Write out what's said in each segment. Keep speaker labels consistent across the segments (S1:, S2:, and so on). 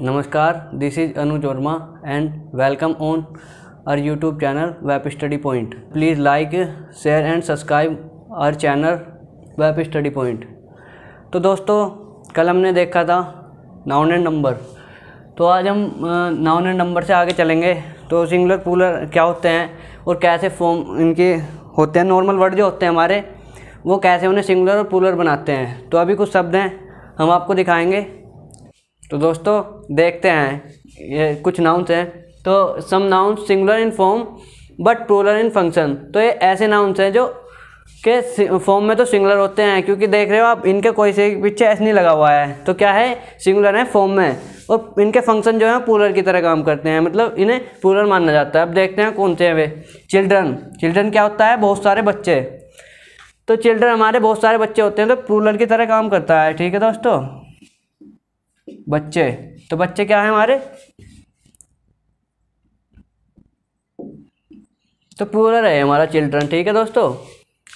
S1: नमस्कार this is Anuj Verma and welcome on our YouTube channel Web Study Point please like share and subscribe our channel Web Study Point तो दोस्तों कल हमने देखा था नाउन एंड नंबर तो आज हम नाउन एंड नंबर से आगे चलेंगे तो सिंगुलर पूलर क्या होते हैं और कैसे फॉर्म इनके होते हैं नॉर्मल वर्ड जो होते हैं हमारे वो कैसे उन्हें सिंगुलर और पूलर बनाते हैं तो अभी कुछ शब्द हैं हम आपको दिखाएंगे तो दोस्तों देखते हैं ये कुछ नाउंस हैं तो some nouns singular in form but plural in function तो ये ऐसे नाउंस हैं जो के फॉर्म में तो सिंगुलर होते हैं क्योंकि देख रहे हो आप इनके कोई से पीछे ऐसे नहीं लगा हुआ है तो क्या है सिंगुलर है फॉर्म में और इनके फंक्शन जो है पूलर की तरह काम करते हैं मतलब इन्हें पूलर माना जाता है अब देखते हैं कौन से हैं वे चिल्ड्रन चिल्ड्रन क्या होता है बहुत सारे बच्चे तो चिल्ड्रन हमारे बहुत सारे बच्चे होते हैं तो पूलर की तरह काम करता है ठीक है दोस्तों बच्चे तो बच्चे क्या है हमारे तो पूरा है हमारा चिल्ड्रन ठीक है दोस्तों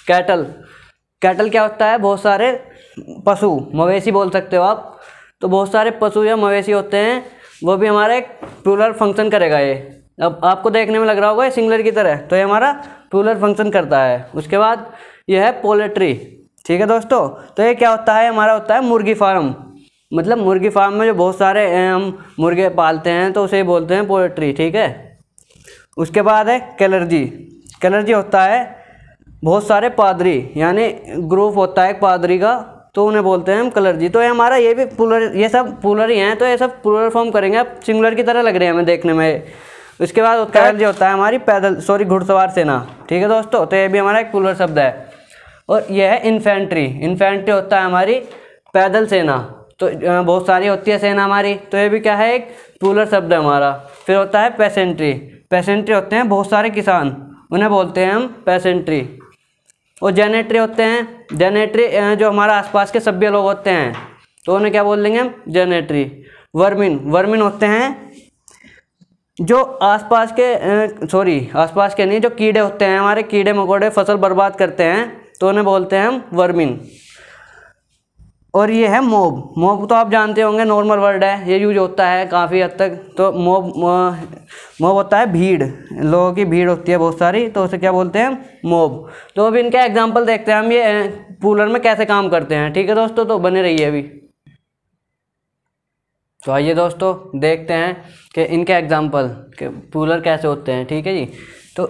S1: कैटल कैटल क्या होता है बहुत सारे पशु मवेशी बोल सकते हो आप तो बहुत सारे पशु या मवेशी होते हैं वो भी हमारा एक प्लूरल फंक्शन करेगा ये अब आपको देखने में लग रहा होगा ये सिंगलर की तरह तो ये हमारा प्लूरल फंक्शन करता है उसके बाद ये है पोल्ट्री ठीक है दोस्तों तो ये क्या होता है हमारा होता है मुर्गी फार्म मतलब मुर्गी फार्म में जो बहुत सारे हम मुर्गे पालते हैं तो उसे बोलते हैं पोल्ट्री ठीक है उसके बाद है कैलर्जी कैलर्जी होता है बहुत सारे पादरी यानी ग्रुप होता है पादरी का तो उन्हें बोलते हैं हम कलर्जी तो ये हमारा ये भी पुलर ये सब पुलर ही हैं तो ये सब पुलर फॉर्म करेंगे अब सिंगुलर की तरह लग रहे हैं हमें देखने में उसके बाद होता है जी होता है हमारी पैदल सॉरी घुड़सवार सेना ठीक है दोस्तों तो ये भी हमारा एक पुलर शब्द है और यह है इन्फेंट्री इन्फेंट्री होता है हमारी पैदल सेना तो बहुत सारी होती है सेना हमारी तो ये भी क्या है एक पूलर शब्द है हमारा फिर होता है पैसेंट्री पैसेंट्री होते हैं बहुत सारे किसान उन्हें बोलते हैं हम पैसेंट्री और जेनेट्री होते हैं जेनेट्री जो हमारा आसपास के सभ्य लोग होते हैं तो उन्हें क्या बोल देंगे हम जेनेट्री वर्मिन वर्मिन होते हैं जो आसपास के सॉरी आसपास के नहीं जो कीड़े होते हैं हमारे कीड़े मकोड़े फसल बर्बाद करते हैं तो उन्हें बोलते हैं हम वर्मिन और ये है मोब मोब तो आप जानते होंगे नॉर्मल वर्ड है ये यूज होता है काफ़ी हद तक तो मोब मोब होता है भीड़ लोगों की भीड़ होती है बहुत सारी तो उसे क्या बोलते हैं मोब तो अब इनका एग्जाम्पल देखते हैं हम ये पूलर में कैसे काम करते हैं ठीक है दोस्तों तो बने रहिए अभी तो आइए दोस्तों देखते हैं कि इनके एग्जाम्पल के पूलर कैसे होते हैं ठीक है जी तो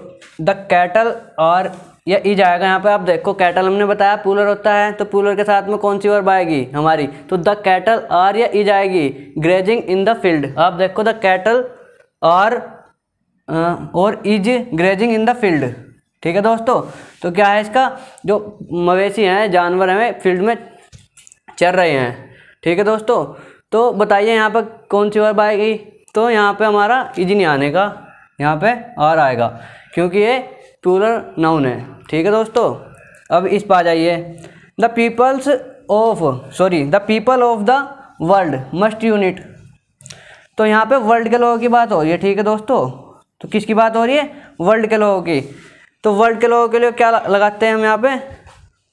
S1: द कैटल आर या ई जाएगा यहाँ पे आप देखो कैटल हमने बताया पूलर होता है तो पूलर के साथ में कौन सी वर्ब आएगी हमारी तो द कैटल आर या ई जाएगी ग्रेजिंग इन द फील्ड आप देखो द कैटल आर और is grazing in the field ठीक है दोस्तों तो क्या है इसका जो मवेशी हैं जानवर हैं फील्ड में चल रहे हैं ठीक है दोस्तों तो बताइए यहाँ पर कौन सी वर्ब आएगी तो यहाँ पे हमारा इज नहीं आने का यहाँ पे आर आएगा क्योंकि ये पूलर नाउन है ठीक है दोस्तों अब इस पर आ जाइए the peoples of sorry the people of the world must unite तो यहाँ पे वर्ल्ड के लोगों की बात हो रही है ठीक है दोस्तों तो किसकी बात हो रही है वर्ल्ड के लोगों की तो वर्ल्ड के लोगों के लिए क्या लगाते हैं हम यहाँ पे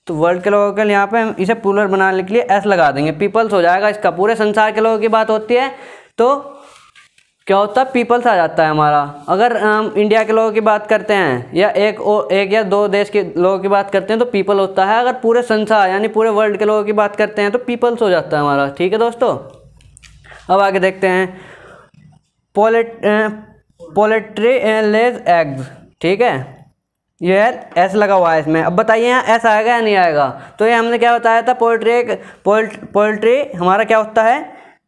S1: तो वर्ल्ड के लोगों के लिए यहाँ पे हम इसे पुलर बनाने के लिए एस लगा देंगे पीपल्स हो जाएगा इसका पूरे संसार के लोगों की बात होती है तो क्या होता है पीपल्स आ जाता है हमारा अगर हम इंडिया के लोगों की बात करते हैं या एक ओ, एक या दो देश के लोगों की बात करते हैं तो पीपल होता है अगर पूरे संसार यानी पूरे वर्ल्ड के लोगों की बात करते हैं तो पीपल्स हो जाता है हमारा ठीक है दोस्तों अब आगे देखते हैं पोलेट पोलेट्री लेज एग्स ठीक है ये है एस लगा हुआ है इसमें अब बताइए यहाँ एस आएगा या नहीं आएगा तो ये हमने क्या बताया था पोल्ट्री एक पोल्ट्री हमारा क्या होता है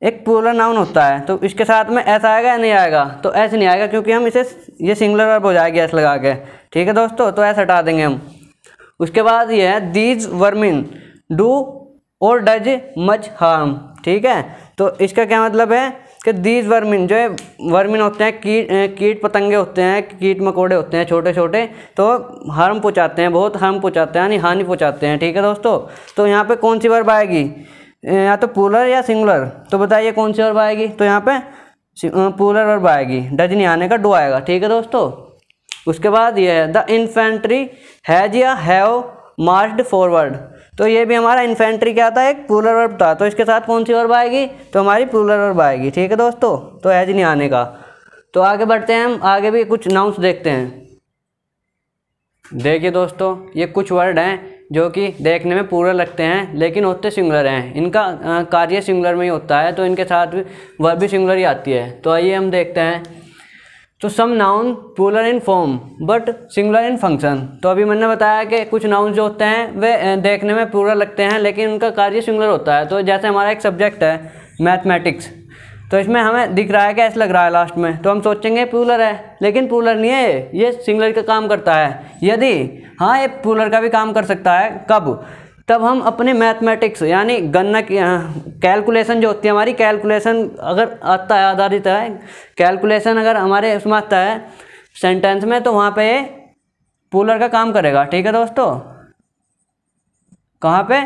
S1: एक पुलर नाउन होता है तो इसके साथ में ऐसा आएगा या नहीं आएगा तो ऐसे नहीं आएगा क्योंकि हम इसे ये सिंगुलर वर्ब हो जाएगी ऐसे लगा के ठीक है दोस्तों तो ऐसे हटा देंगे हम उसके बाद ये है दीज वर्मिन डू और डज मच हार्म ठीक है तो इसका क्या मतलब है कि दीज वर्मिन जो है वर्मिन होते हैं कीट कीट पतंगे होते हैं कीट मकोड़े होते हैं छोटे छोटे तो हार्म पहुँचाते हैं बहुत हार्म पहुँचाते हैं यानी हानि पहुँचाते हैं ठीक है दोस्तों तो यहाँ पर कौन सी वर्ब आएगी या तो पोलर या सिंगुलर तो बताइए कौन सी वर्ब आएगी तो यहाँ पे पोलर वर्ब आएगी डज नहीं आने का डो आएगा ठीक है दोस्तों उसके बाद ये है द इन्फेंट्री हैज या हैव मार्च्ड फॉरवर्ड तो ये भी हमारा इन्फेंट्री क्या था एक पूलर वर्ब था तो इसके साथ कौन सी वर्ब आएगी तो हमारी पूलर वर्ब आएगी ठीक है दोस्तों तो हैज नहीं आने का तो आगे बढ़ते हैं हम आगे भी कुछ नाउंस देखते हैं देखिए दोस्तों ये कुछ वर्ड हैं जो कि देखने में पूरे लगते हैं लेकिन होते तो सिंगुलर हैं इनका कार्य सिंगुलर में ही होता है तो इनके साथ भी वर्ब भी सिंगुलर ही आती है तो आइए हम देखते हैं तो some noun plural in form but singular in function तो अभी मैंने बताया कि कुछ नाउन जो होते हैं वे देखने में पूरा लगते हैं लेकिन उनका कार्य सिंगुलर होता है तो जैसे हमारा एक सब्जेक्ट है मैथमेटिक्स तो इसमें हमें दिख रहा है कि ऐसा लग रहा है लास्ट में तो हम सोचेंगे पूलर है लेकिन पूलर नहीं है ये सिंगलर का काम करता है यदि हाँ ये पूलर का भी काम कर सकता है कब तब हम अपने मैथमेटिक्स यानी गन्ना की कैलकुलेशन हाँ, जो होती है हमारी कैलकुलेशन अगर आता है आधारित है कैलकुलेशन अगर हमारे उसमें आता है सेंटेंस में तो वहाँ पे ये का काम करेगा ठीक है दोस्तों कहाँ पे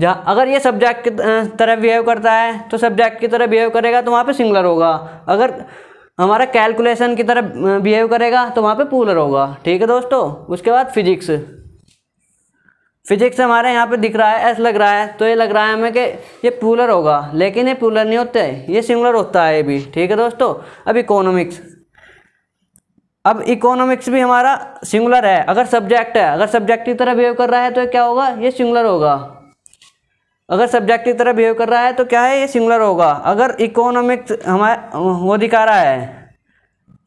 S1: जहाँ अगर ये सब्जेक्ट की तरह बिहेव करता है तो सब्जेक्ट की तरह बिहेव करेगा तो वहाँ पे सिंगलर होगा अगर हमारा कैलकुलेशन की तरह बिहेव करेगा तो वहाँ पे पूलर होगा ठीक है दोस्तों उसके बाद फिजिक्स फिजिक्स हमारे यहाँ पे दिख रहा है ऐसा लग रहा है तो ये लग रहा है हमें कि ये पूलर होगा लेकिन ये पूलर नहीं होते ये सिंगुलर होता है ये भी ठीक है दोस्तों अब इकोनॉमिक्स अब इकोनॉमिक्स भी हमारा सिंगुलर है अगर सब्जेक्ट है अगर सब्जेक्ट की तरह बिहेव कर रहा है तो क्या होगा ये सिंगुलर होगा अगर सब्जेक्ट की तरह बिहेव कर रहा है तो क्या है ये सिंगुलर होगा अगर इकोनॉमिक हमारा वो दिखा रहा है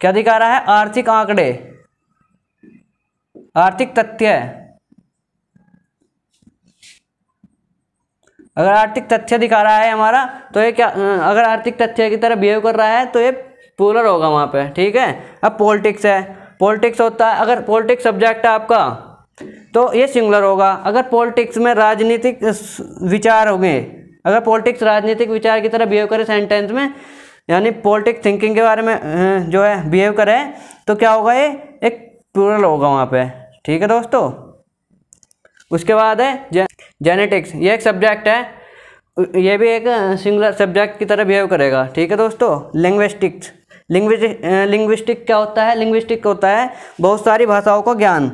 S1: क्या दिखा रहा है आर्थिक आंकड़े आर्थिक तथ्य अगर आर्थिक तथ्य दिखा रहा है हमारा तो ये क्या अगर आर्थिक तथ्य की तरह बिहेव कर रहा है तो ये पोलर होगा वहाँ पे ठीक है अब पॉलिटिक्स है पॉलिटिक्स होता है अगर पॉलिटिक्स सब्जेक्ट है आपका तो ये सिंगुलर होगा अगर पॉलिटिक्स में राजनीतिक विचार होंगे अगर पॉलिटिक्स राजनीतिक विचार की तरह बिहेव करे सेंटेंस में यानी पॉलिटिक थिंकिंग के बारे में जो है बिहेव करे तो क्या होगा ये एक प्लूरल होगा वहाँ पे ठीक है दोस्तों उसके बाद है जे, जेनेटिक्स ये एक सब्जेक्ट है ये भी एक सिंगुलर सब्जेक्ट की तरह बिहेव करेगा ठीक है दोस्तों लिंग्विस्टिक्स लिंग्विस्टिक क्या होता है लिंग्विस्टिक होता है बहुत सारी भाषाओं का ज्ञान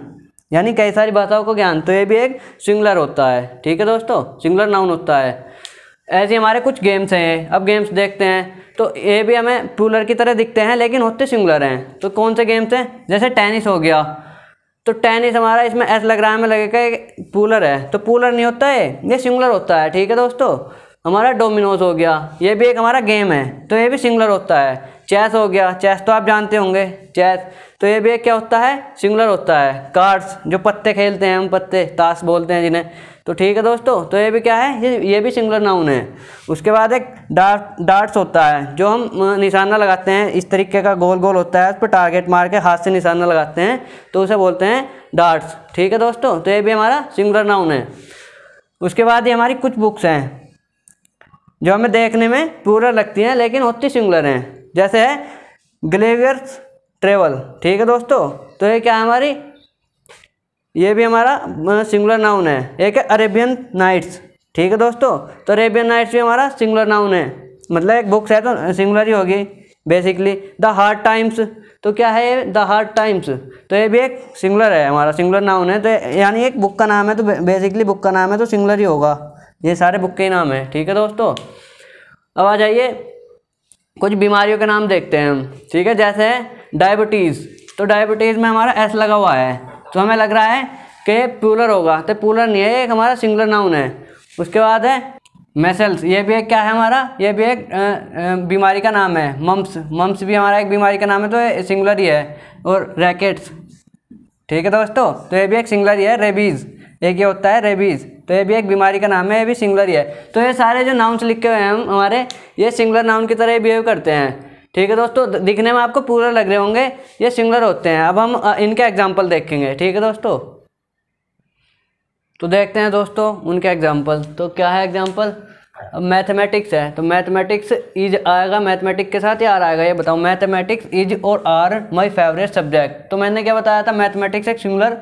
S1: यानी कई सारी भाषाओं का ज्ञान तो ये भी एक सिंगुलर होता है ठीक है दोस्तों सिंगुलर नाउन होता है ऐसे हमारे कुछ गेम्स हैं अब गेम्स देखते हैं तो ये भी हमें पूलर की तरह दिखते हैं लेकिन होते सिंगुलर हैं तो कौन से गेम्स हैं जैसे टेनिस हो गया तो टेनिस हमारा इसमें ऐसा लग रहा है हमें लगेगा पूलर है तो पूलर नहीं होता है ये सिंगुलर होता है ठीक है दोस्तों हमारा डोमिनोज हो गया ये भी एक हमारा गेम है तो ये भी सिंगुलर होता है चेस हो गया चेस तो आप जानते होंगे चेस तो ये भी एक क्या होता है सिंगुलर होता है कार्ड्स जो पत्ते खेलते हैं हम पत्ते ताश बोलते हैं जिन्हें तो ठीक है दोस्तों तो ये भी क्या है ये ये भी सिंगुलर नाउन है उसके बाद एक डार्ट डार्ट्स होता है जो हम निशाना लगाते हैं इस तरीके का गोल गोल होता है उस पर टारगेट मार के हाथ से निशाना लगाते हैं तो उसे बोलते हैं डार्ट्स ठीक है दोस्तों तो ये भी हमारा सिंगुलर नाउन है उसके बाद ये हमारी कुछ बुक्स हैं जो हमें देखने में पूरा लगती हैं लेकिन होती सिंगुलर हैं जैसे है ग्लेवियर्स ट्रेवल ठीक है दोस्तों तो ये क्या है हमारी ये भी हमारा सिंगुलर मतलब नाउन है एक है अरेबियन नाइट्स ठीक है दोस्तों तो अरेबियन नाइट्स भी हमारा सिंगुलर नाउन है मतलब एक बुक्स है तो सिंगुलर ही होगी बेसिकली द हार्ड टाइम्स तो क्या है ये द हार्ड टाइम्स तो ये भी एक सिंगुलर है हमारा सिंगुलर नाउन है तो यानी एक बुक का नाम है तो बेसिकली बुक का नाम है तो सिंगुलर ही होगा ये सारे बुक के ही नाम है ठीक है दोस्तों अब आ जाइए कुछ बीमारियों के नाम देखते हैं हम ठीक है जैसे डायबिटीज़ तो डायबिटीज़ में हमारा एस लगा हुआ है तो हमें लग रहा है कि पूलर होगा तो पूलर नहीं है एक हमारा सिंगुलर नाउन है उसके बाद है मेसल्स ये भी एक क्या है हमारा ये भी एक बीमारी का नाम है मम्स मम्स भी हमारा एक बीमारी का नाम है तो सिंगुलर ही है और रैकेट्स ठीक है दोस्तों तो ये भी एक सिंगुलर ही है रेबीज़ एक ये होता है रेबीज़ तो ये भी एक बीमारी का नाम है ये भी सिंगुलर ही है तो ये सारे जो नाउन्स लिखे हुए हैं हमारे ये सिंगुलर नाउन की तरह बिहेव करते हैं ठीक है दोस्तों दिखने में आपको पूरा लग रहे होंगे ये सिंगुलर होते हैं अब हम इनके एग्जाम्पल देखेंगे ठीक है दोस्तों तो देखते हैं दोस्तों उनके एग्जाम्पल तो क्या है एग्जाम्पल अब मैथमेटिक्स है तो मैथमेटिक्स इज आएगा मैथमेटिक्स के साथ ही आर आएगा ये बताऊँ मैथमेटिक्स इज और आर माय फेवरेट सब्जेक्ट तो मैंने क्या बताया था मैथमेटिक्स एक सिंगुलर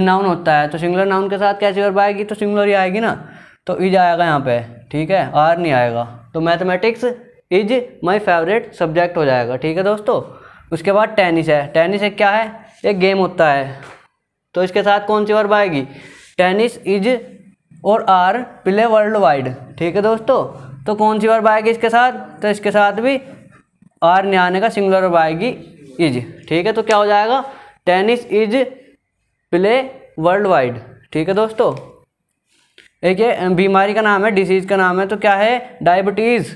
S1: नाउन होता है तो सिंगुलर नाउन के साथ कैसी वर्ब आएगी तो सिंगुलर ही आएगी ना तो इज आएगा यहाँ पे ठीक है आर नहीं आएगा तो mathematics is my favourite subject हो जाएगा ठीक है दोस्तों उसके बाद टेनिस है टेनिस एक क्या है एक गेम होता है तो इसके साथ कौन सी वर्ब आएगी टेनिस इज और आर प्ले वर्ल्ड वाइड ठीक है दोस्तों तो कौन सी वर्ब आएगी इसके साथ तो इसके साथ भी आर नहीं आने का सिंगुलर वर्ब आएगी इज ठीक है तो क्या हो जाएगा tennis is play worldwide ठीक है दोस्तों एक ये बीमारी का नाम है डिसीज़ का नाम है तो क्या है डायबिटीज़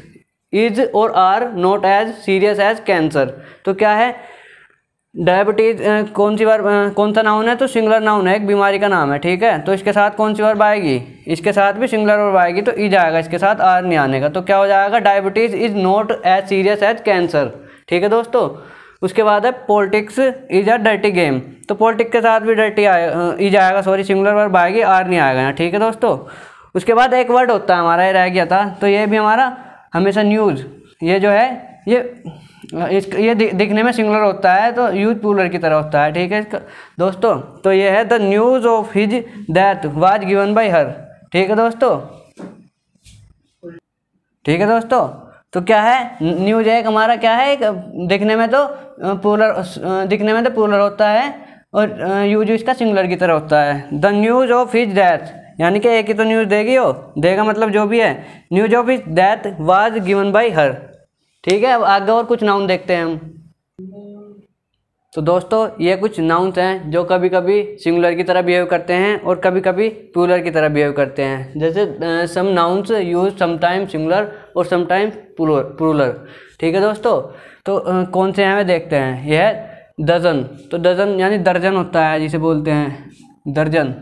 S1: इज और are not as serious as cancer तो क्या है डायबिटीज कौन सी बार कौन सा नाउन है तो सिंगुलर नाउन है एक बीमारी का नाम है ठीक है तो इसके साथ कौन सी बार आएगी इसके साथ भी सिंगुलर वर्ब आएगी तो ई e आएगा इसके साथ आर नहीं आने का तो क्या हो जाएगा diabetes is not as serious as cancer ठीक है दोस्तों उसके बाद है politics is a dirty game तो पॉलिटिक के साथ भी डर्टी आए इज आएगा सॉरी सिंगुलर वर्ब आएगी आर नहीं आएगा ठीक है दोस्तों उसके बाद एक वर्ड होता है हमारा ये रह गया था तो ये भी हमारा हमेशा न्यूज़ ये जो है ये इस ये दिखने में सिंगुलर होता है तो यूज पूलर की तरह होता है ठीक है दोस्तों तो ये है the news of his death was given by her ठीक है दोस्तों ठीक है दोस्तों तो क्या है न्यूज एक हमारा क्या है एक तो, दिखने में तो पोलर दिखने में तो पोलर होता है और यूज इसका सिंगलर की तरह होता है the news of his death यानी कि एक ही तो न्यूज़ देगी हो देगा मतलब जो भी है news of his death was given by her ठीक है अब आगे और कुछ नाउन देखते हैं हम तो दोस्तों ये कुछ नाउंस हैं जो कभी कभी सिंगुलर की तरह बिहेव करते हैं और कभी कभी पुलर की तरह बिहेव करते हैं जैसे some nouns use sometime singular और समटाइम पुलर ठीक है दोस्तों तो uh, कौन से हमें देखते हैं यह है डजन तो डजन यानी दर्जन होता है जिसे बोलते हैं दर्जन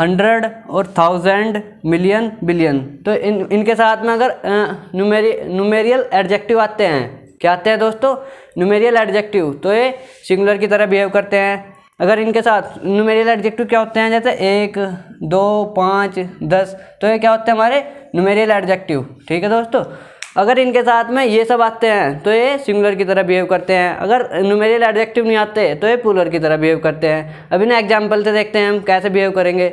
S1: हंड्रेड और थाउजेंड मिलियन बिलियन तो इन इनके साथ में अगर न्यूमेरियल एडजेक्टिव आते हैं क्या आते हैं दोस्तों नुमेरियल एडजेक्टिव तो ये सिंगुलर की तरह बिहेव करते हैं अगर इनके साथ नुमेरियल एडजेक्टिव क्या होते हैं जैसे एक दो पाँच दस तो ये क्या होते हैं हमारे नुमेरियल एडजेक्टिव ठीक है दोस्तों अगर इनके साथ में ये सब आते हैं तो ये सिंगुलर की तरह बिहेव करते हैं अगर नुमेरियल एडजेक्टिव नहीं आते तो ये पुलर की तरह बिहेव करते हैं अभी ना एग्जाम्पल से देखते हैं हम कैसे बिहेव करेंगे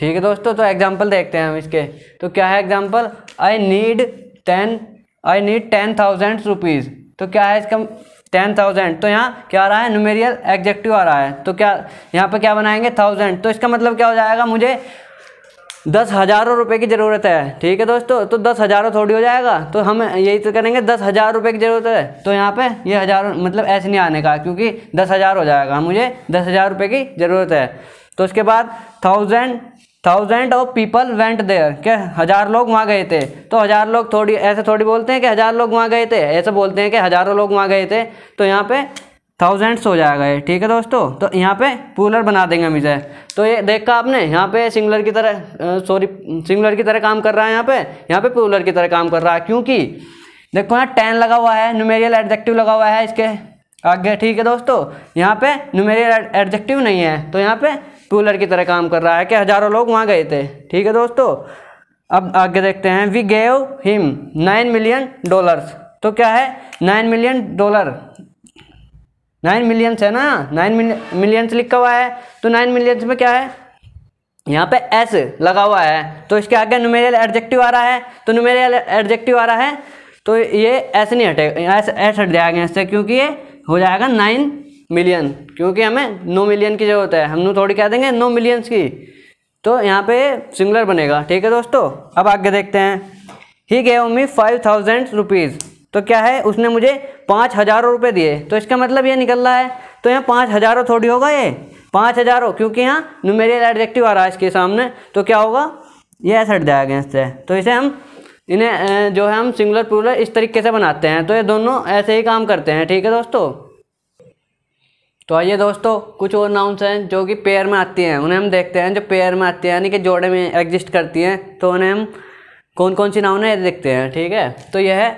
S1: ठीक है दोस्तों तो एग्जाम्पल देखते हैं हम इसके तो क्या है example I need ten I need ten thousand rupees तो क्या है इसका टेन थाउजेंड तो यहाँ क्या आ रहा है न्यूमेरियल एग्जेक्टिव आ रहा है तो क्या यहाँ पे क्या बनाएंगे थाउजेंड तो इसका मतलब क्या हो जाएगा मुझे दस हज़ारों रुपये की ज़रूरत है ठीक है दोस्तों तो दस हज़ारों थोड़ी हो जाएगा तो हम यही तो करेंगे दस हज़ार रुपये की ज़रूरत है तो यहाँ पे ये यह हज़ार मतलब ऐसे नहीं आने का क्योंकि दस हज़ार हो जाएगा मुझे दस हज़ार रुपये की ज़रूरत है तो उसके बाद thousand thousand of people went there क्या हज़ार लोग वहाँ गए थे तो हज़ार लोग थोड़ी ऐसे थोड़ी बोलते हैं कि हज़ार लोग वहाँ गए थे ऐसे बोलते हैं कि हज़ारों लोग वहाँ गए थे तो यहाँ पे थाउजेंड्स हो जाएगा ये ठीक है दोस्तों तो यहाँ पे पूलर बना देंगे हम इसे तो ये देखा आपने यहाँ पे सिंगलर की तरह सॉरी सिंगलर की तरह काम कर रहा है यहाँ पे यहाँ पे पूलर की तरह काम कर रहा है क्योंकि देखो यहाँ टेन लगा हुआ है न्यूमेरियल एडजेक्टिव लगा हुआ है इसके आगे ठीक है दोस्तों यहाँ पे न्यूमेरियल एडजेक्टिव नहीं है तो यहाँ पे कूलर की तरह काम कर रहा है कि हज़ारों लोग वहाँ गए थे ठीक है दोस्तों अब आगे देखते हैं we gave him nine million dollars तो क्या है nine million dollar nine millions है ना नाइन मिलियंस लिखा हुआ है तो नाइन मिलियंस में क्या है यहाँ पे एस लगा हुआ है तो इसके आगे नुमेरियल एडजेक्टिव आ रहा है तो नुमेरियल एडजेक्टिव आ रहा है तो ये एस नहीं हटेगा एस एस हट जाएगा इससे क्योंकि ये हो जाएगा नाइन मिलियन क्योंकि हमें नो मिलियन की जरूरत है हम थोड़ी कह देंगे नो मिलियंस की तो यहाँ पे सिंगुलर बनेगा ठीक है दोस्तों अब आगे देखते हैं he gave me five thousand rupees तो क्या है उसने मुझे पाँच हज़ारों रुपये दिए तो इसका मतलब ये निकल रहा है तो यहाँ पाँच हज़ारों थोड़ी होगा ये पाँच हज़ारों क्योंकि यहाँ न्यूमेरियल एडजेक्टिव आ रहा है इसके सामने तो क्या होगा ये एसट जाएगा अगेंस्ट है तो इसे हम इन्हें जो है हम सिंगुलर पुलर इस तरीके से बनाते हैं तो ये दोनों ऐसे ही काम करते हैं ठीक है दोस्तों तो आइए दोस्तों कुछ और नाउंस हैं जो कि पेयर में आती हैं उन्हें हम देखते हैं जो पेयर में आती हैं यानी कि जोड़े में एग्जिस्ट करती हैं तो उन्हें हम कौन कौन सी नाउन है देखते हैं ठीक है तो यह है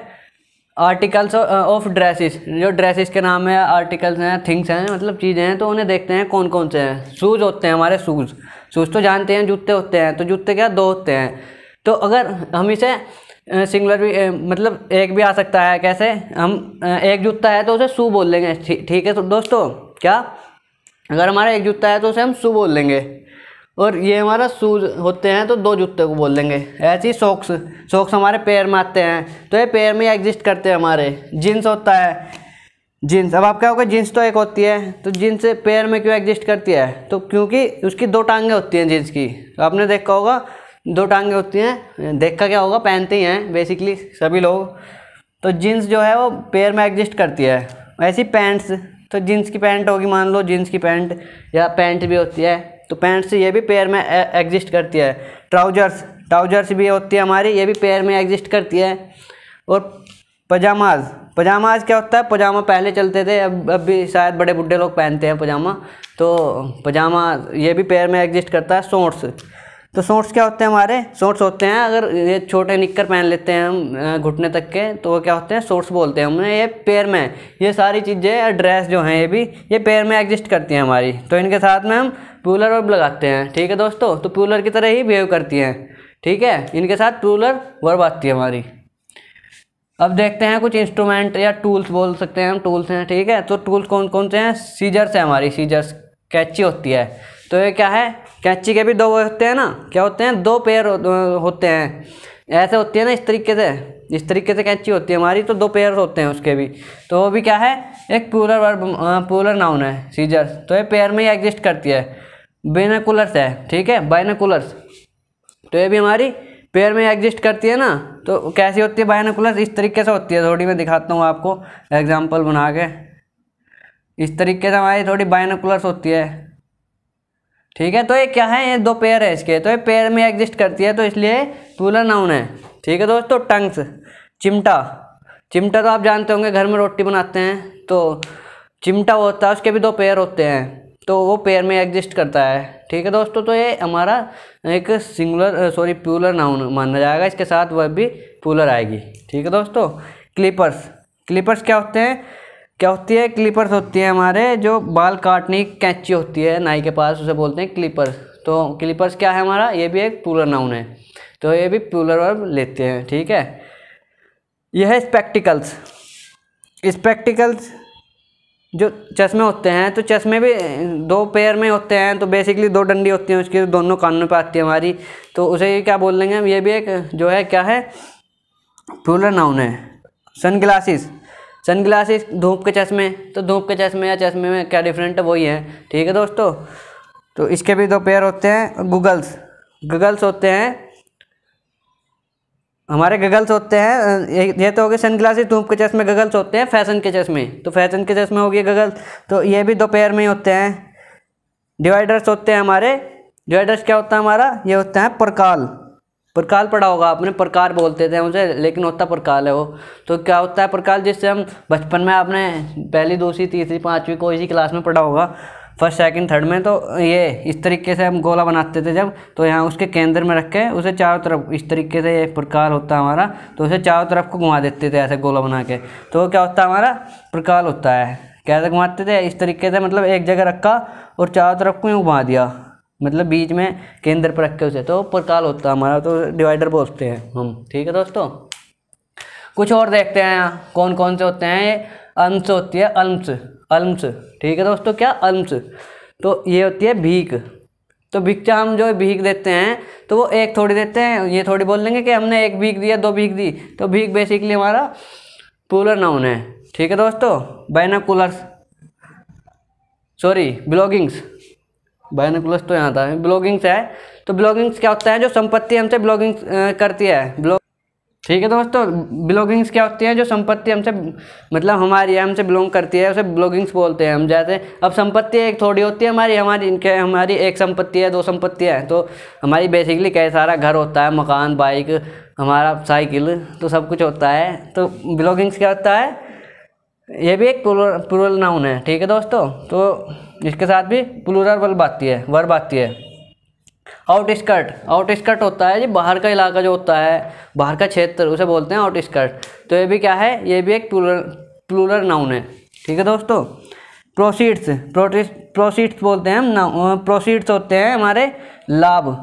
S1: आर्टिकल्स ऑफ ड्रेसेस जो ड्रेसेस के नाम है आर्टिकल्स हैं थिंग्स हैं मतलब चीज़ें हैं तो उन्हें देखते हैं कौन कौन से हैं शूज़ होते हैं हमारे शूज़ शूज़ तो जानते हैं जूते होते हैं तो जूते क्या दो होते हैं तो अगर हम इसे सिंगलर भी मतलब एक भी आ सकता है कैसे हम एक जूता है तो उसे शू बोल लेंगे ठीक है तो दोस्तों क्या अगर हमारा एक जूता है तो उसे हम सू बोल देंगे और ये हमारा शूज होते हैं तो दो जूते को बोल देंगे ऐसे ही सॉक्स सॉक्स हमारे पैर में आते हैं तो ये पैर में एग्जिस्ट करते हैं हमारे जीन्स होता है जीन्स अब आप क्या होगा जीन्स तो एक होती है तो जीन्स पैर में क्यों एग्जिस्ट करती है तो क्योंकि उसकी दो टांगें होती हैं जीन्स की तो आपने देखा होगा दो टांगें होती हैं देखा क्या होगा पहनते ही हैं बेसिकली सभी लोग तो जीन्स जो है वो पैर में एग्जिस्ट करती है ऐसी पैंट्स तो जीन्स की पैंट होगी मान लो जीन्स की पैंट या पैंट भी होती है तो पैंट से ये भी पैर में एग्जिस्ट करती है ट्राउजर्स ट्राउजर्स भी होती है हमारी ये भी पैर में एग्जिस्ट करती है और पजामाज पजामाज क्या होता है पजामा पहले चलते थे अब अब भी शायद बड़े बूढ़े लोग पहनते हैं पजामा तो पजामा ये भी पैर में एग्जिस्ट करता है सोट्स तो शॉर्ट्स क्या होते हैं हमारे शॉर्ट्स होते हैं अगर ये छोटे निक्कर पहन लेते हैं हम घुटने तक के तो वो क्या होते हैं शॉर्ट्स बोलते हैं हमने ये पैर में ये सारी चीज़ें ड्रेस जो हैं ये भी ये पैर में एग्जिस्ट करती हैं हमारी तो इनके साथ में हम पूलर वर्ब लगाते हैं ठीक है दोस्तों तो प्यूलर की तरह ही बिहेव करती हैं ठीक है इनके साथ पूलर वर्ब आती है हमारी अब देखते हैं कुछ इंस्ट्रूमेंट या टूल्स बोल सकते हैं हम टूल्स हैं ठीक है तो टूल्स कौन कौन से हैं सीजर्स हैं हमारी सीजर्स कैची होती है तो ये क्या है कैंची के भी दो होते हैं ना क्या होते हैं दो पेयर होते हैं ऐसे होती है ना इस तरीके से इस तरीके से कैंची होती है हमारी तो दो पेयर होते हैं उसके भी तो वो भी क्या है एक पूलर वर्ब पूलर नाउन है सीजर तो ये पेयर में ही एग्जिस्ट करती है बेनाकुलर्स है ठीक है बाइनाकुलर्स तो ये भी हमारी पेयर में एग्जिस्ट करती है ना तो कैसी होती है बाइनाकुलर्स इस तरीके से होती है थोड़ी मैं दिखाता हूँ आपको एग्जाम्पल बना के इस तरीके से हमारी थोड़ी बाइनाकुलर्स होती है ठीक है तो ये क्या है ये दो पेयर है इसके तो ये पेयर में एग्जिस्ट करती है तो इसलिए प्लूरल नाउन है ठीक है दोस्तों टंग्स चिमटा चिमटा तो आप जानते होंगे घर में रोटी बनाते हैं तो चिमटा होता है उसके भी दो पेयर होते हैं तो वो पेयर में एग्जिस्ट करता है ठीक है दोस्तों तो ये हमारा एक सिंगुलर सॉरी प्यूलर नाउन माना जाएगा इसके साथ वह भी पूलर आएगी ठीक है दोस्तों क्लिपर्स क्लिपर्स क्या होते हैं क्या होती है क्लिपर्स होती है हमारे जो बाल काटने की कैंची होती है नाई के पास उसे बोलते हैं क्लिपर्स तो क्लिपर्स क्या है हमारा ये भी एक पूलर नाउन है तो ये भी पुलर वर्ब लेते हैं ठीक है यह है स्पेक्टिकल्स स्पेक्टिकल्स जो चश्मे होते हैं तो चश्मे भी दो पेयर में होते हैं तो बेसिकली दो डंडी होती हैं उसकी दोनों कानों पे आती है हमारी तो उसे क्या बोल लेंगे हम ये भी एक जो है क्या है प्लूरल नाउन है सन ग्लासेस सन ग्लासेस धूप के चश्मे तो धूप के चश्मे या चश्मे में क्या डिफरेंट है वही है ठीक है दोस्तों तो इसके भी दो पेयर होते हैं गूगल्स गगल्स होते हैं हमारे गगल्स होते हैं ये तो हो गए सन ग्लासेस धूप के चश्मे गगल्स होते हैं फैशन के चश्मे तो फैशन के चश्मे हो गए गगल्स तो ये भी दो पेयर में ही होते हैं डिवाइडर्स होते हैं हमारे डिवाइडर्स क्या होता है हमारा ये होता है प्रकाल प्रकाल पढ़ा होगा आपने प्रकार बोलते थे मुझे लेकिन होता प्रकाल है वो तो क्या होता है प्रकाल जिससे हम बचपन में आपने पहली दूसरी तीसरी पाँचवीं को इसी क्लास में पढ़ा होगा फर्स्ट सेकंड थर्ड में तो ये इस तरीके से हम गोला बनाते थे जब तो यहाँ उसके केंद्र में रख के उसे चारों तरफ इस तरीके से ये प्रकार होता हमारा तो उसे चारों तरफ को घुमा देते थे ऐसे गोला बना के तो क्या होता हमारा प्रकाल होता है कैसे घुमाते थे इस तरीके से मतलब एक जगह रखा और चारों तरफ को यूँ घुमा दिया मतलब बीच में केंद्र पर रख के उसे तो प्रकाल होता है हमारा तो डिवाइडर बोलते हैं हम ठीक है दोस्तों कुछ और देखते हैं यहाँ कौन कौन से होते हैं अंश होती है अल्म्स अल्म्स ठीक है दोस्तों क्या अल्म्स तो ये होती है भीख तो भिक्षा हम जो भीख देते हैं तो वो एक थोड़ी देते हैं ये थोड़ी बोल देंगे कि हमने एक भीख दिया दो भीख दी तो भीख बेसिकली हमारा पूलर नाउन है ठीक है दोस्तों बैना कूलर्स सॉरी ब्लॉगिंग्स बायनकुलस तो यहाँ था ब्लॉगिंग्स है तो ब्लॉगिंग्स क्या होता है जो संपत्ति हमसे ब्लॉगिंग करती है ब्लॉग ठीक है तो दोस्तों ब्लॉगिंग्स क्या होती है जो संपत्ति हमसे मतलब हमारी हमसे बिलोंग करती है उसे ब्लॉगिंग्स बोलते हैं हम जैसे अब संपत्ति एक थोड़ी होती है हमारी हमारी इनके हमारी एक संपत्ति है दो संपत्ति है तो हमारी बेसिकली कई सारा घर होता है मकान बाइक हमारा साइकिल तो सब कुछ होता है तो ब्लॉगिंग्स क्या होता है ये भी एक पुरल नाउन है ठीक है दोस्तों तो इसके साथ भी प्लूरल वर्ब आती है वर्ब आती है आउटस्कर्ट आउटस्कर्ट होता है जी बाहर का इलाका जो होता है बाहर का क्षेत्र उसे बोलते हैं आउटस्कर्ट तो ये भी क्या है ये भी एक प्लूरल प्लूरल नाउन है ठीक है दोस्तों प्रोसीड्स प्रोसीड्स बोलते हैं हम प्रोसीड्स होते हैं हमारे लाभ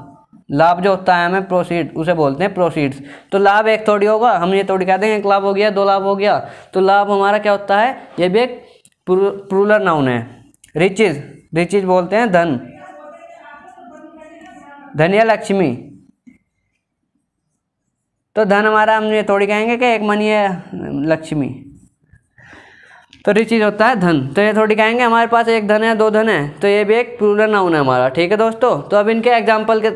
S1: लाभ जो होता है हमें प्रोसीड उसे बोलते हैं प्रोसीड्स तो लाभ एक थोड़ी होगा हम ये थोड़ी कहते हैं एक लाभ हो गया दो लाभ हो गया तो लाभ हमारा क्या होता है ये भी एक प्रूलर नाउन है रिचिज रिचिज बोलते हैं धन धनिया लक्ष्मी तो धन हमारा हम ये थोड़ी कहेंगे कि एक मन है लक्ष्मी तो रिचिज होता है धन तो ये थोड़ी कहेंगे हमारे पास एक धन है दो धन है तो ये भी एक पूरा नाउन है हमारा ठीक है दोस्तों तो अब इनके एग्जाम्पल के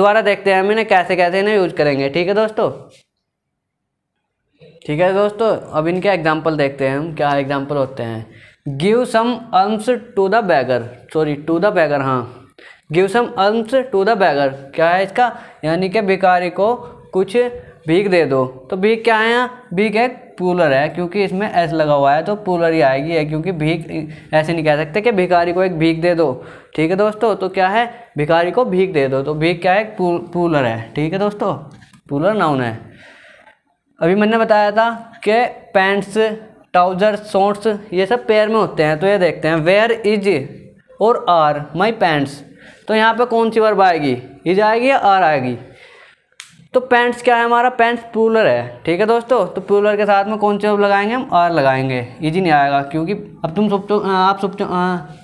S1: द्वारा देखते हैं हम इन्हें कैसे कैसे इन्हें यूज करेंगे ठीक है दोस्तों ठीक है दोस्तों अब इनके एग्जाम्पल देखते हैं हम क्या एग्जाम्पल होते हैं give some alms to the beggar sorry to the beggar हाँ give some alms to the beggar क्या है इसका यानी कि भिकारी को कुछ भीख दे दो तो भीख क्या है यहाँ भीख है पूलर है क्योंकि इसमें ऐस लगा हुआ है तो पूलर ही आएगी है क्योंकि भीख ऐसे नहीं कह सकते कि भिखारी को एक भीख दे दो ठीक है दोस्तों तो क्या है भिखारी को भीख दे दो तो भीख क्या है पूल, पूलर है ठीक है दोस्तों पूलर नाउन है अभी मैंने बताया था कि पैंट्स ट्राउजर शॉर्ट्स ये सब पेयर में होते हैं तो ये देखते हैं वेयर इज और आर माई पैंट्स तो यहाँ पे कौन सी वर्ब आएगी इज आएगी या आर आएगी तो पैंट्स क्या है हमारा पैंट्स प्लूरल है ठीक है दोस्तों तो पूलर के साथ में कौन वर्ब लगाएंगे हम आर लगाएंगे इजी नहीं आएगा क्योंकि अब तुम सोच आप सोच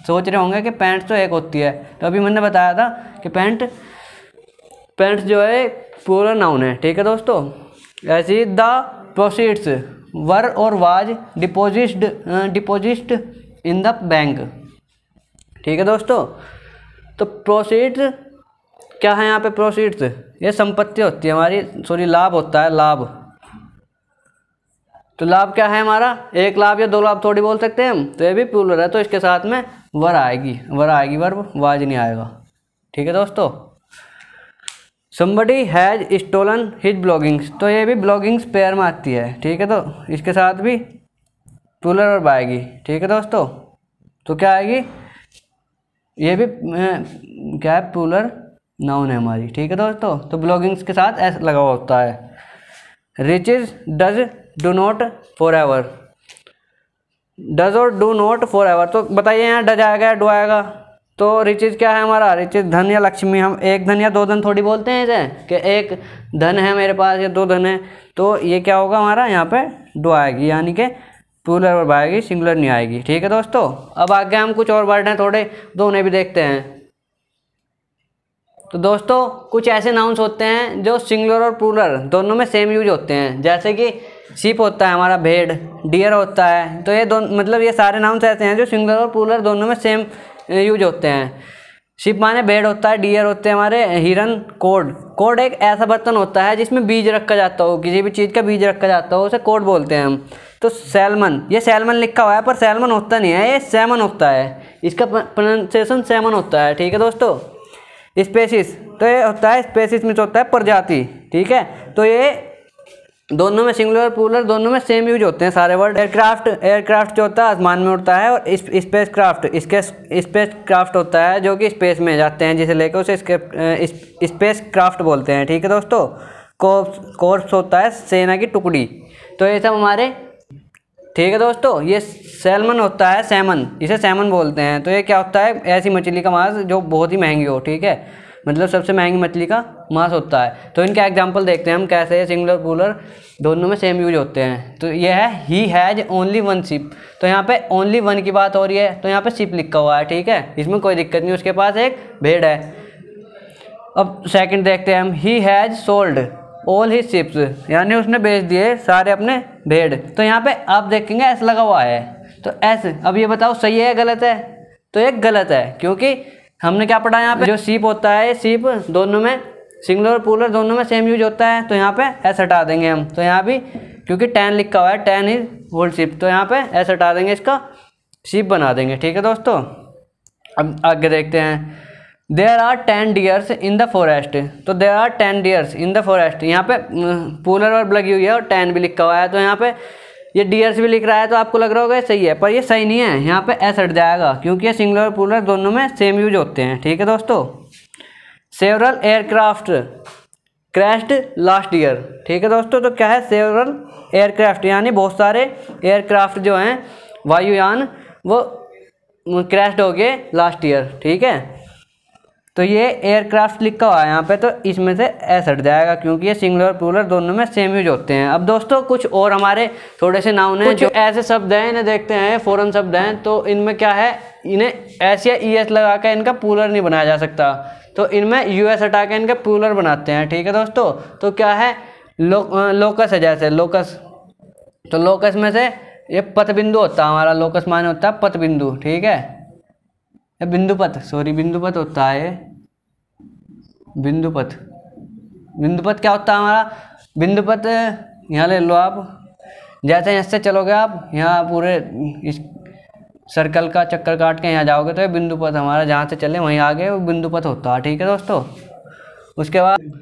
S1: सोच रहे होंगे कि पैंट्स तो एक होती है तो अभी मैंने बताया था कि पैंट पैंट्स जो है प्लूरल नाउन है ठीक है दोस्तों ऐसी द प्रोसीड्स वर और was deposit deposit in the bank ठीक है दोस्तों तो प्रोसीड क्या है यहाँ पे प्रोसीड ये संपत्ति होती है हमारी सॉरी लाभ होता है लाभ तो लाभ क्या है हमारा एक लाभ या दो लाभ थोड़ी बोल सकते हैं हम तो ये भी प्लूरल है तो इसके साथ में वर आएगी वर आएगी वर वाज नहीं आएगा ठीक है दोस्तों somebody has stolen his belongings तो ये भी ब्लॉगिंग्स पेयर में आती है ठीक है तो इसके साथ भी टूलर और बाएगी ठीक है दोस्तों तो क्या आएगी ये भी क्या है पूलर नाउन है हमारी ठीक है दोस्तों तो ब्लॉगिंग्स के साथ ऐसा लगा हुआ होता है riches does do not forever does और डू नॉट फॉर एवर तो बताइए यहाँ डज आएगा या डू आएगा तो रिचिज क्या है हमारा रिचिज धन या लक्ष्मी हम एक धन या दो धन थोड़ी बोलते हैं इसे कि एक धन है मेरे पास या दो धन है तो ये क्या होगा हमारा यहाँ पे दो आएगी यानी कि पूलर वर्ब आएगी सिंगुलर नहीं आएगी ठीक है दोस्तों अब आगे हम कुछ और वर्ड हैं थोड़े दो उन्हें भी देखते हैं तो दोस्तों कुछ ऐसे नाउंस होते हैं जो सिंगुलर और पूलर दोनों में सेम यूज होते हैं जैसे कि शिप होता है हमारा भेड़ डियर होता है तो ये दोनों मतलब ये सारे नाउंस ऐसे हैं जो सिंगुलर और पूलर दोनों में सेम यूज होते हैं शिप माने बेड होता है डियर होते हैं हमारे हिरन कोड कोड एक ऐसा बर्तन होता है जिसमें बीज रखा जाता हो किसी भी चीज़ का बीज रखा जाता हो उसे कोड बोलते हैं हम तो सैलमन ये सैलमन लिखा हुआ है पर सैलमन होता नहीं है ये सैमन होता है इसका प्रोनाउंसिएशन सैमन होता है ठीक है दोस्तों स्पेसिस तो ये होता है स्पेसिस में होता है प्रजाति ठीक है तो ये दोनों में सिंगुलर पुलर दोनों में सेम यूज होते हैं सारे वर्ड एयरक्राफ्ट एयरक्राफ्ट जो होता है आसमान में उड़ता है और स्पेस क्राफ्ट इसके स्पेस क्राफ्ट होता है जो कि स्पेस में जाते हैं जिसे लेकर उसे स्पेस क्राफ्ट बोलते हैं ठीक है दोस्तों कोर्स कोर्स होता है सेना की टुकड़ी तो ये सब हमारे ठीक है दोस्तों ये सैलमन होता है सैमन इसे सैमन बोलते हैं तो ये क्या होता है ऐसी मछली का मांस जो बहुत ही महंगी हो ठीक है मतलब सबसे महंगी मछली का मांस होता है तो इनका एग्जाम्पल देखते हैं हम कैसे है सिंगुलर पुलर दोनों में सेम यूज होते हैं तो यह है he has only one ship तो यहाँ पे ओनली वन की बात हो रही है तो यहाँ पे शिप लिखा हुआ है ठीक है इसमें कोई दिक्कत नहीं उसके पास एक भेड़ है अब सेकंड देखते हैं हम he has sold all his ships यानी उसने बेच दिए सारे अपने भेड़ तो यहाँ पे आप देखेंगे ऐसा लगा हुआ है तो ऐसे अब ये बताओ सही है गलत है तो ये गलत है क्योंकि हमने क्या पढ़ा यहाँ पे जो सीप होता है सीप दोनों में और पुलर दोनों में सेम यूज होता है तो यहाँ पे एस हटा देंगे हम तो यहाँ भी क्योंकि टेन लिखा हुआ है टेन इज होल सीप तो यहाँ पे एस हटा देंगे इसका सीप बना देंगे ठीक है दोस्तों अब आगे देखते हैं there are ten deers in the forest तो there are ten deers in the forest यहाँ पे पूलर वर्ब लगी हुई है और टेन भी लिखा हुआ है तो यहाँ पे ये डीएस भी लिख रहा है तो आपको लग रहा होगा ये सही है पर ये सही नहीं है यहाँ पे एस हट जाएगा क्योंकि ये सिंगुलर पुलर दोनों में सेम यूज होते हैं ठीक है दोस्तों several aircraft crashed last year ठीक है दोस्तों तो क्या है सेवरल एयरक्राफ्ट यानी बहुत सारे एयरक्राफ्ट जो हैं वायुयान वो क्रैश्ड हो गए लास्ट ईयर ठीक है तो ये एयरक्राफ्ट लिखा हुआ है यहाँ पे तो इसमें से एस हट जाएगा क्योंकि ये सिंगल और प्लूरल दोनों में सेम यूज होते हैं अब दोस्तों कुछ और हमारे थोड़े से नाउन हैं जो ऐसे शब्द हैं इन्हें देखते हैं फॉरन शब्द हैं तो इनमें क्या है इन्हें एस या ई e एस लगा कर इनका पूलर नहीं बनाया जा सकता तो इनमें यू एस हटा के इनका पूलर बनाते हैं ठीक है दोस्तों तो क्या है लो, लोकस है जैसे लोकस तो लोकस में से ये पतबिंदु होता है हमारा लोकस माने होता है पतबिंदु ठीक है या बिंदुपथ सॉरी बिंदुपथ होता है बिंदुपथ बिंदुपथ क्या होता है हमारा बिंदुपथ यहाँ ले लो आप जैसे यहाँ से चलोगे आप यहाँ पूरे इस सर्कल का चक्कर काट के यहाँ जाओगे तो बिंदुपथ हमारा जहाँ से चले वहीं आगे वो बिंदुपथ होता है ठीक है दोस्तों उसके बाद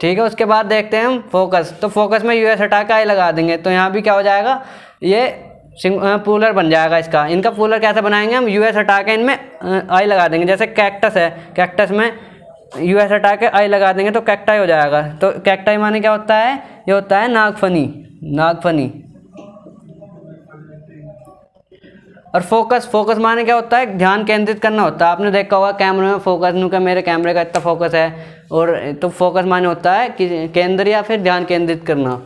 S1: ठीक है उसके बाद देखते हैं हम फोकस तो फोकस में यूएस हटा के आई लगा देंगे तो यहाँ भी क्या हो जाएगा ये पूलर बन जाएगा इसका इनका पूलर कैसे बनाएंगे हम यूएस हटा के इनमें आई लगा देंगे जैसे कैक्टस है कैक्टस में यूएस हटा के आई लगा देंगे तो कैक्टाई हो जाएगा तो कैक्टाई माने क्या होता है ये होता है नागफनी नागफनी और फोकस फोकस माने क्या होता है ध्यान केंद्रित करना होता है आपने देखा होगा कैमरे में फोकस नू मेरे कैमरे का इतना फोकस है और तो फोकस माने होता है कि केंद्र या फिर ध्यान केंद्रित करना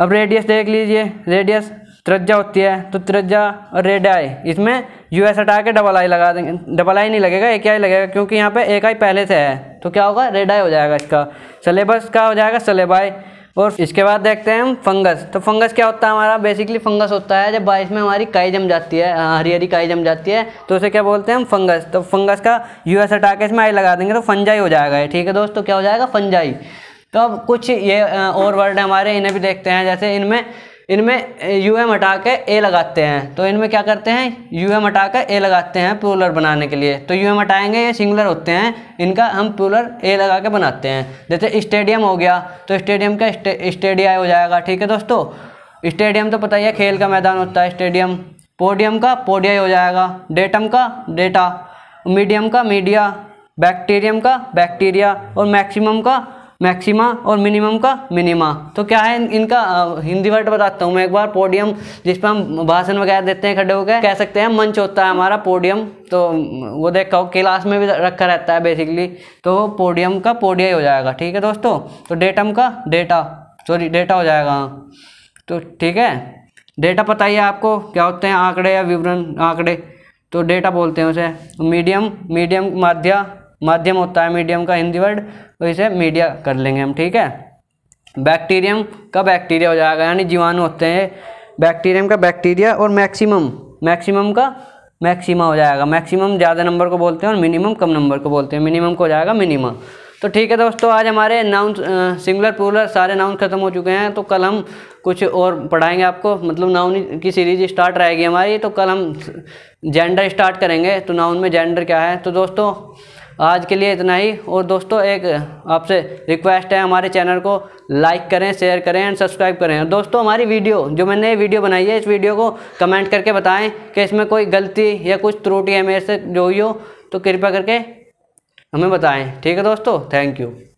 S1: अब रेडियस देख लीजिए रेडियस त्रज्जा होती है तो त्रज्जा और रेड आई इसमें यू एस हटा के डबल आई लगा देंगे डबल आई नहीं लगेगा एक आई लगेगा क्योंकि यहाँ पे एक आई पहले से है तो क्या होगा रेड आई हो जाएगा इसका सलेबस का हो जाएगा सलेबाई और इसके बाद देखते हैं हम फंगस तो फंगस क्या होता है हमारा बेसिकली फंगस होता है जब बारिश में हमारी काई जम जाती है हरी हरी काई जम जाती है तो उसे क्या बोलते हैं हम फंगस तो फंगस का यू एस हटा के इसमें आई लगा देंगे तो फंजाई हो जाएगा ये ठीक है दोस्तों क्या हो जाएगा फंजाई तो अब कुछ ये और वर्ड हमारे इन्हें भी देखते हैं जैसे इनमें इनमें यू एम हटा के ए लगाते हैं तो इनमें क्या करते हैं यू एम हटा कर ए लगाते हैं पोलर बनाने के लिए तो यू एम हटाएंगे ये सिंगुलर होते हैं इनका हम पोलर ए लगा के बनाते हैं जैसे स्टेडियम हो गया तो स्टेडियम का स्टेडिया हो जाएगा ठीक है दोस्तों स्टेडियम तो पता ही है खेल का मैदान होता है स्टेडियम पोडियम का पोडिया हो जाएगा डेटम का डेटा मीडियम का मीडिया बैक्टीरियम का बैक्टीरिया और मैक्सिमम का मैक्सिमा और मिनिमम का मिनिमा तो क्या है इनका हिंदी वर्ड बताता हूँ मैं एक बार पोडियम जिस पर हम भाषण वगैरह देते हैं खड़े होकर कह सकते हैं मंच होता है हमारा पोडियम तो वो देखा हो क्लास में भी रखा रहता है बेसिकली तो पोडियम का पोडिया ही हो जाएगा ठीक है दोस्तों तो डेटम का डेटा सॉरी डेटा हो जाएगा हाँ। तो ठीक है डेटा पता ही है आपको क्या होते हैं आंकड़े या विवरण आंकड़े तो डेटा बोलते हैं उसे मीडियम मीडियम माध्या माध्यम होता है मीडियम का हिंदी वर्ड तो इसे मीडिया कर लेंगे हम ठीक है बैक्टीरियम का बैक्टीरिया हो जाएगा यानी जीवाणु होते हैं बैक्टीरियम का बैक्टीरिया और मैक्सिमम मैक्सिमम का मैक्सिमा हो जाएगा मैक्सिमम ज़्यादा नंबर को बोलते हैं और मिनिमम कम नंबर को बोलते हैं मिनिमम को हो जाएगा मिनिमम तो ठीक है दोस्तों आज हमारे नाउन सिंगलर पुलर सारे नाउन ख़त्म हो चुके हैं तो कल हम कुछ और पढ़ाएंगे आपको मतलब नाउन की सीरीज स्टार्ट रहेगी हमारी तो कल हम जेंडर स्टार्ट करेंगे तो नाउन में जेंडर क्या है तो दोस्तों आज के लिए इतना ही और दोस्तों एक आपसे रिक्वेस्ट है हमारे चैनल को लाइक करें शेयर करें एंड सब्सक्राइब करें और दोस्तों हमारी वीडियो जो मैंने वीडियो बनाई है इस वीडियो को कमेंट करके बताएं कि इसमें कोई गलती या कुछ त्रुटि है मेरे से जो ही हो तो कृपया करके हमें बताएं ठीक है दोस्तों थैंक यू